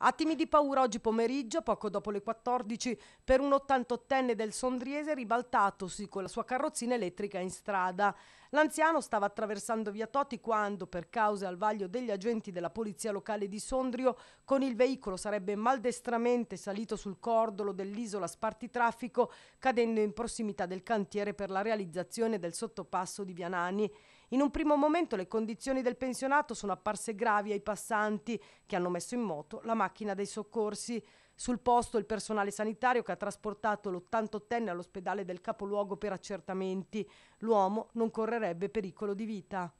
Attimi di paura oggi pomeriggio, poco dopo le 14, per un 88enne del Sondriese ribaltatosi con la sua carrozzina elettrica in strada. L'anziano stava attraversando via Toti quando, per cause al vaglio degli agenti della polizia locale di Sondrio, con il veicolo sarebbe maldestramente salito sul cordolo dell'isola spartitraffico, cadendo in prossimità del cantiere per la realizzazione del sottopasso di Vianani. In un primo momento le condizioni del pensionato sono apparse gravi ai passanti, che hanno messo in moto la macchina macchina dei soccorsi. Sul posto il personale sanitario che ha trasportato l'88enne all'ospedale del capoluogo per accertamenti. L'uomo non correrebbe pericolo di vita.